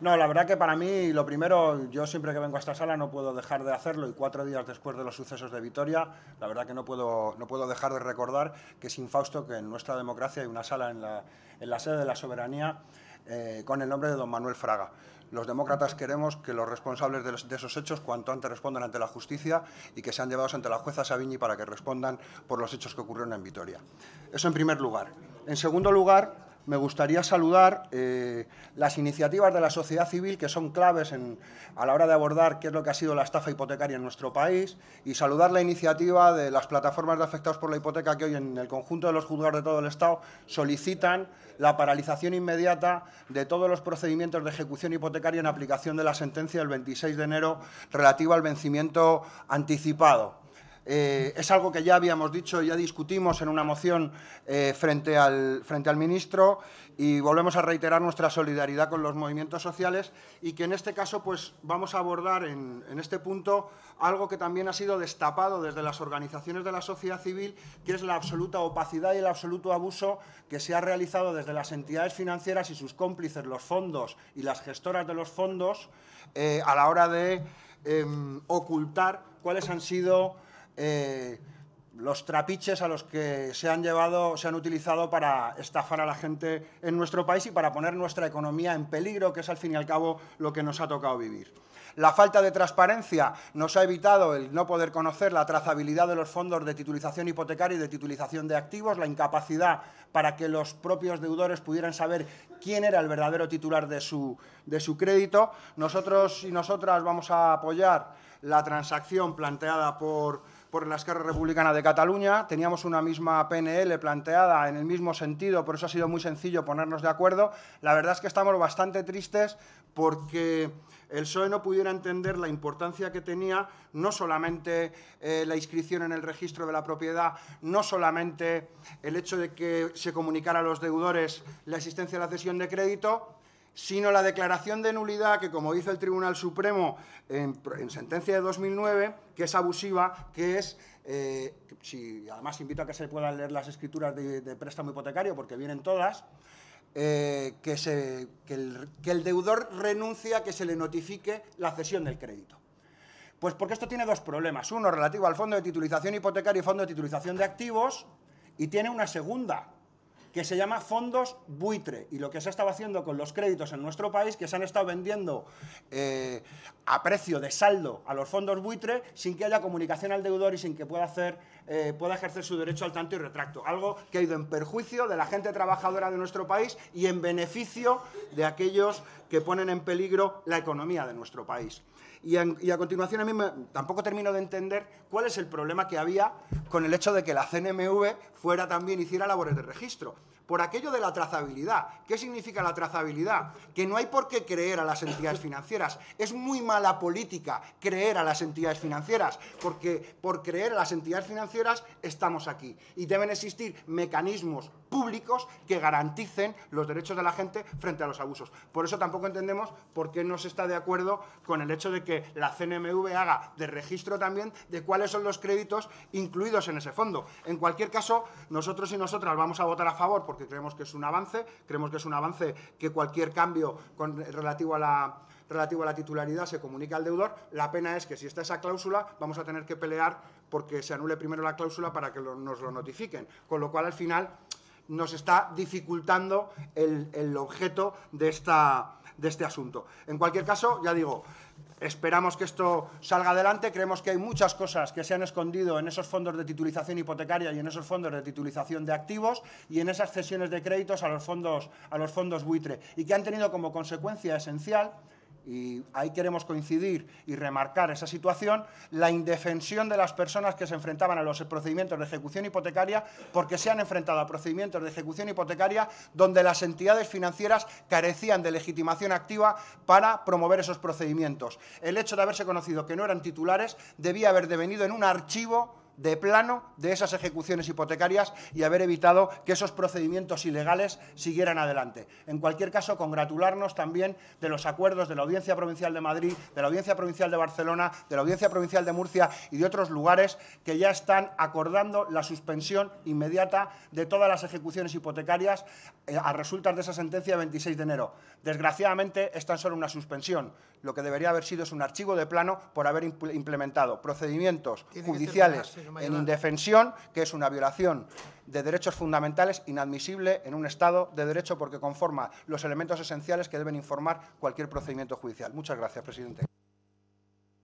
No, la verdad que para mí lo primero, yo siempre que vengo a esta sala no puedo dejar de hacerlo y cuatro días después de los sucesos de Vitoria, la verdad que no puedo, no puedo dejar de recordar que es infausto que en nuestra democracia hay una sala en la, sede de la soberanía eh, con el nombre de don Manuel Fraga. Los demócratas queremos que los responsables de, esos hechos cuanto antes respondan ante la justicia y que sean llevados ante la jueza Sabini para que respondan por los hechos que ocurrieron en Vitoria. Eso en primer lugar. En segundo lugar, me gustaría saludar eh, las iniciativas de la sociedad civil que son claves a la hora de abordar qué es lo que ha sido la estafa hipotecaria en nuestro país y saludar la iniciativa de las plataformas de afectados por la hipoteca que hoy en el conjunto de los juzgados de todo el Estado solicitan la paralización inmediata de todos los procedimientos de ejecución hipotecaria en aplicación de la sentencia del 26 de enero relativa al vencimiento anticipado. Eh, es algo que ya habíamos dicho, ya discutimos en una moción eh, frente, al, frente al ministro y volvemos a reiterar nuestra solidaridad con los movimientos sociales y que en este caso pues, vamos a abordar en, este punto algo que también ha sido destapado desde las organizaciones de la sociedad civil, que es la absoluta opacidad y el absoluto abuso que se ha realizado desde las entidades financieras y sus cómplices, los fondos y las gestoras de los fondos, eh, a la hora de em, ocultar cuáles han sido eh, los trapiches a los que se han llevado, se han utilizado para estafar a la gente en nuestro país y para poner nuestra economía en peligro, que es al fin y al cabo lo que nos ha tocado vivir. La falta de transparencia nos ha evitado el no poder conocer la trazabilidad de los fondos de titulización hipotecaria y de titulización de activos, la incapacidad para que los propios deudores pudieran saber quién era el verdadero titular de su, de su crédito. Nosotros y nosotras vamos a apoyar la transacción planteada por por la Esquerra Republicana de Cataluña. Teníamos una misma PNL planteada en el mismo sentido, por eso ha sido muy sencillo ponernos de acuerdo. La verdad es que estamos bastante tristes porque el PSOE no pudiera entender la importancia que tenía no solamente eh, la inscripción en el registro de la propiedad, no solamente el hecho de que se comunicara a los deudores la existencia de la cesión de crédito, sino la declaración de nulidad que, como dice el Tribunal Supremo en, sentencia de 2009, que es abusiva, que es, eh, si, además invito a que se puedan leer las escrituras de, préstamo hipotecario, porque vienen todas, eh, que, el, deudor renuncia a que se le notifique la cesión del crédito. Pues porque esto tiene dos problemas. Uno relativo al fondo de titulización hipotecario y fondo de titulización de activos, y tiene una segunda que se llama fondos buitre. Y lo que se ha estado haciendo con los créditos en nuestro país, que se han estado vendiendo eh, a precio de saldo a los fondos buitre sin que haya comunicación al deudor y sin que pueda, hacer, eh, pueda ejercer su derecho al tanto y retracto. Algo que ha ido en perjuicio de la gente trabajadora de nuestro país y en beneficio de aquellos que ponen en peligro la economía de nuestro país. Y, a continuación a mí tampoco termino de entender cuál es el problema que había con el hecho de que la CNMV fuera también hiciera labores de registro por aquello de la trazabilidad. ¿Qué significa la trazabilidad? Que no hay por qué creer a las entidades financieras. Es muy mala política creer a las entidades financieras, porque por creer a las entidades financieras estamos aquí. Y deben existir mecanismos públicos que garanticen los derechos de la gente frente a los abusos. Por eso tampoco entendemos por qué no se está de acuerdo con el hecho de que la CNMV haga de registro también de cuáles son los créditos incluidos en ese fondo. En cualquier caso, nosotros y nosotras vamos a votar a favor porque creemos que es un avance, creemos que es un avance que cualquier cambio relativo a la titularidad se comunica al deudor, la pena es que si está esa cláusula vamos a tener que pelear porque se anule primero la cláusula para que nos lo notifiquen. Con lo cual, al final, nos está dificultando el, objeto de, esta, de este asunto. En cualquier caso, ya digo, Esperamos que esto salga adelante. Creemos que hay muchas cosas que se han escondido en esos fondos de titulización hipotecaria y en esos fondos de titulización de activos y en esas cesiones de créditos a los fondos, a los fondos buitre y que han tenido como consecuencia esencial y ahí queremos coincidir y remarcar esa situación, la indefensión de las personas que se enfrentaban a los procedimientos de ejecución hipotecaria porque se han enfrentado a procedimientos de ejecución hipotecaria donde las entidades financieras carecían de legitimación activa para promover esos procedimientos. El hecho de haberse conocido que no eran titulares debía haber devenido en un archivo de plano de esas ejecuciones hipotecarias y haber evitado que esos procedimientos ilegales siguieran adelante. En cualquier caso, congratularnos también de los acuerdos de la Audiencia Provincial de Madrid, de la Audiencia Provincial de Barcelona, de la Audiencia Provincial de Murcia y de otros lugares que ya están acordando la suspensión inmediata de todas las ejecuciones hipotecarias eh, a resultas de esa sentencia de 26 de enero. Desgraciadamente, es tan solo una suspensión. Lo que debería haber sido es un archivo de plano por haber implementado procedimientos judiciales en indefensión, que es una violación de derechos fundamentales inadmisible en un Estado de derecho porque conforma los elementos esenciales que deben informar cualquier procedimiento judicial. Muchas gracias, presidente.